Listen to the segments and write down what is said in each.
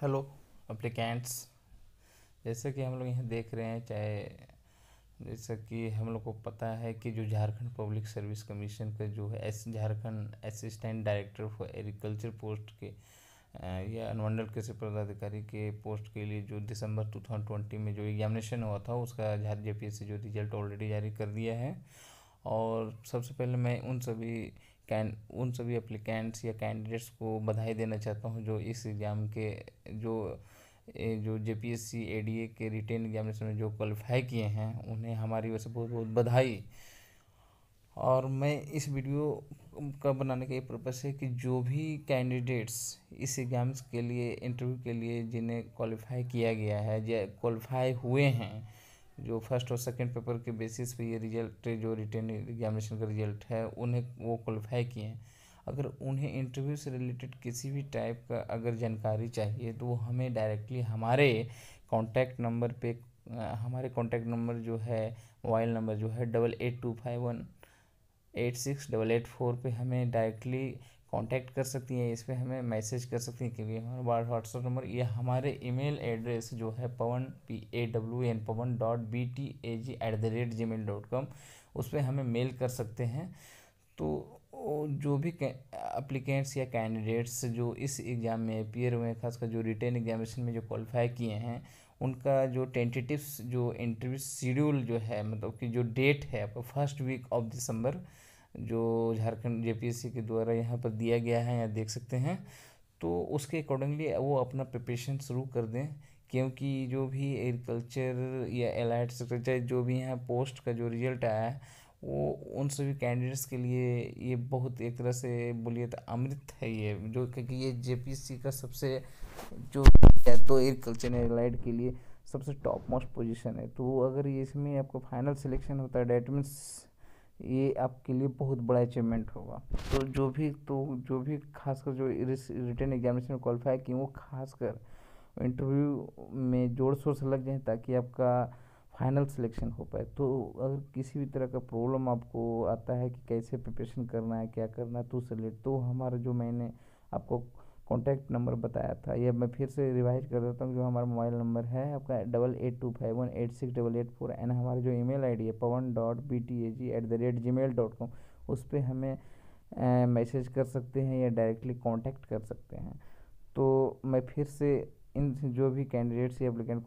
hello अप्लिकेंट्स जैसे कि हम लोग यहाँ देख रहे हैं चाहे जैसा कि हम लोग को पता है कि जो झारखंड पब्लिक सर्विस कमीशन का जो है S Jharkhand assistant director for agriculture post के या अनुमंडल कृषि पदाधिकारी के पोस्ट के लिए जो दिसंबर 2020 में जो एग्जामिनेशन हुआ था उसका झार जे जो रिजल्ट ऑलरेडी जारी कर दिया है और सबसे पहले मैं उन सभी कैन उन सभी अप्लीकेंट्स या कैंडिडेट्स को बधाई देना चाहता हूँ जो इस एग्ज़ाम के जो जो J P S C A D A के रिटेन एग्जामिनेशन में जो क्वालिफाई किए हैं उन्हें हमारी वजह से बहुत बहुत बधाई और मैं इस वीडियो का बनाने का ये पर्पज़ है कि जो भी कैंडिडेट्स इस एग्ज़ाम्स के लिए इंटरव्यू के लिए जिन्हें क्वालिफाई किया गया है या क्वालिफाई हुए हैं जो फर्स्ट और सेकंड पेपर के बेसिस पे ये रिजल्ट जो रिटर्न एग्जामिनेशन का रिजल्ट है उन्हें वो क्वालिफाई किए हैं अगर उन्हें इंटरव्यू से रिलेटेड किसी भी टाइप का अगर जानकारी चाहिए तो वो हमें डायरेक्टली हमारे कॉन्टैक्ट नंबर पे हमारे कॉन्टैक्ट नंबर जो है मोबाइल नंबर जो है double eight two five one eight six double eight four पर हमें डायरेक्टली कांटेक्ट कर सकती हैं इस पर हमें मैसेज कर सकती हैं क्योंकि हमारा व्हाट्सअप नंबर या हमारे ईमेल एड्रेस जो है Pawan P A W N Pawan dot B T A G at the rate Gmail dot com उस पर हमें मेल कर सकते हैं तो जो भी अप्लीकेंट्स या कैंडिडेट्स जो इस एग्ज़ाम में अपियर हुए हैं खासकर जो रिटर्न एग्जामिनेशन में जो क्वालिफाई किए हैं उनका जो टेंटेटिव जो इंटरव्यू शेड्यूल जो है मतलब कि जो डेट है आपका फर्स्ट वीक ऑफ दिसंबर जो झारखंड जेपीएससी के द्वारा यहाँ पर दिया गया है या देख सकते हैं तो उसके अकॉर्डिंगली वो अपना प्रिपरेशन शुरू कर दें क्योंकि जो भी एग्रीकल्चर या एलाइट सेक्रेटरी जो भी यहाँ पोस्ट का जो रिजल्ट आया है वो उन सभी कैंडिडेट्स के लिए ये बहुत एक तरह से बोलिए तो अमृत है ये जो क्योंकि ये जे का सबसे जो है तो एग्रीकल्चर एलाइट के लिए सबसे टॉप मोस्ट पोजीशन है तो अगर ये इसमें आपका फाइनल सिलेक्शन होता है डेट मीन्स ये आपके लिए बहुत बड़ा अचीवमेंट होगा तो जो भी तो जो भी खासकर जो रिटर्न एग्जामिनेशन में क्वालिफाई किए वो खासकर इंटरव्यू में जोर शोर से लग जाए ताकि आपका फाइनल सिलेक्शन हो पाए तो अगर किसी भी तरह का प्रॉब्लम आपको आता है कि कैसे प्रिपरेशन करना है क्या करना है तो उससे रिलेटेड तो हमारा जो मैंने आपको कॉन्टैक्ट नंबर बताया था यह मैं फिर से रिवाइज कर देता हूँ जो हमारा मोबाइल नंबर है आपका double eight two five one eight six double eight four and हमारा जो ईमेल आईडी है Pawan dot B T A G at the rate Gmail dot com उस पर हमें मैसेज कर सकते हैं या डायरेक्टली कॉन्टैक्ट कर सकते हैं तो मैं फिर से इन जो भी कैंडिडेट्स या अपलिकेंट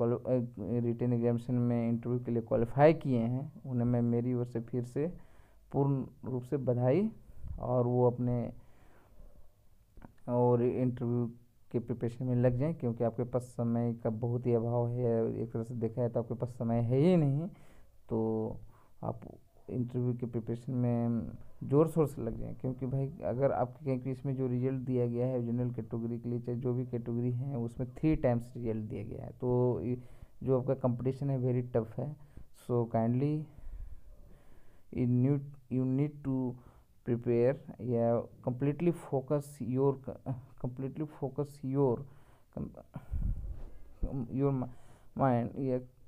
रिटर्न एग्जामेशन में इंटरव्यू के लिए क्वालिफाई किए हैं उन्हें मैं मेरी ओर से फिर से पूर्ण रूप से बधाई और वो अपने और इंटरव्यू के प्रिपरेशन में लग जाएं क्योंकि आपके पास समय का बहुत ही अभाव है एक तरह से देखा जाए तो आपके पास समय है ही नहीं तो आप इंटरव्यू के प्रिपरेशन में ज़ोर शोर से लग जाएं क्योंकि भाई अगर आपके कि इसमें जो रिजल्ट दिया गया है जनरल कैटेगरी के लिए चाहे जो भी कैटेगरी है उसमें थ्री टाइम्स रिजल्ट दिया गया है तो जो आपका कंपटीशन है वेरी टफ है so kindly you need to prepare yeah completely focus your uh, completely focus your um, your mind yeah